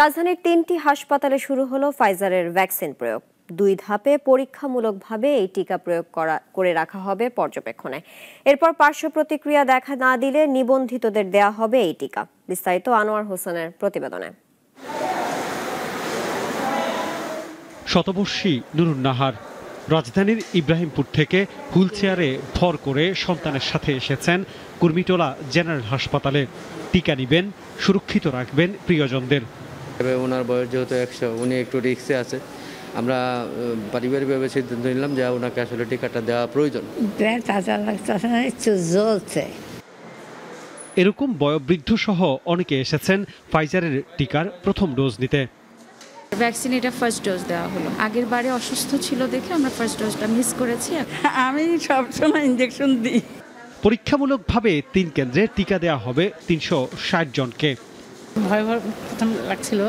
রাজধানীর তিনটি হাসপাতালে শুরু হলো ফাইজারের ভ্যাকসিন প্রয়োগ দুই ধাপে পরীক্ষামূলকভাবে এই টিকা প্রয়োগ করা করে রাখা হবে পর্যবেক্ষণে এরপর পার্শ্ব প্রতিক্রিয়া দেখা না দিলে নিবন্ধিতদের দেয়া হবে এই টিকা বিস্তারিত আনোয়ার হোসেনের প্রতিবেদনে শতবর্ষী নুরুন নাহার রাজধানীর ইব্রাহিমপুর থেকে হুল ভর করে সন্তানের সাথে এসেছেন কুর্মিটোলা জেনারেল হাসপাতালে টিকা নিবেন সুরক্ষিত রাখবেন প্রিয়জনদের এবার ওনার বয়স যেহেতু একশো উনি একটু রিক্সে আছে আমরা পারিবারিকভাবে সিদ্ধান্ত নিলাম যে ওনাকে আসলে টিকাটা দেওয়া প্রয়োজন তাজা লাগতেছে না এরকম বয়োবৃদ্ধ সহ অনেকে এসেছেন ফাইজারের টিকার প্রথম ডোজ নিতে ভ্যাকসিন এটা ফার্স্ট ডোজ দেওয়া হলো আগের বারে অসুস্থ ছিল দেখে আমরা ফার্স্ট ডোজটা মিস করেছি আমি সবসময় ইঞ্জেকশন দিই পরীক্ষামূলকভাবে তিন কেন্দ্রে টিকা দেওয়া হবে তিনশো জনকে ভয় ভয় প্রথম লাগছিল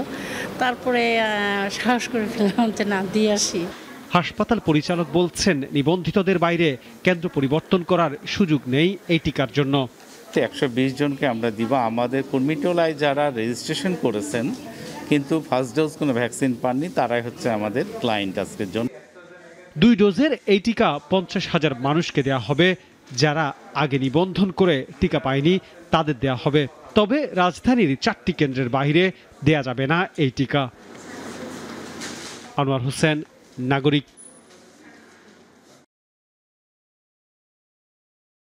তারপরে সাহস করে ফেললাম যে না দিয়ে আসি হাসপাতাল পরিচালক বলছেন নিবন্ধিতদের বাইরে কেন্দ্র পরিবর্তন করার সুযোগ নেই এই টিকার জন্য একশো বিশ জনকে আমরা দিব আমাদের কর্মীটোলায় যারা রেজিস্ট্রেশন করেছেন কিন্তু ফার্স্ট ডোজ কোনো ভ্যাকসিন পাননি তারাই হচ্ছে আমাদের ক্লায়েন্ট আজকের জন্য দুই ডোজের এই টিকা পঞ্চাশ হাজার মানুষকে দেয়া হবে যারা আগে নিবন্ধন করে টিকা পায়নি তাদের দেয়া হবে তবে রাজধানীর চারটি কেন্দ্রের বাইরে দেয়া যাবে না এই টিকা আনোয়ার হোসেন নাগরিক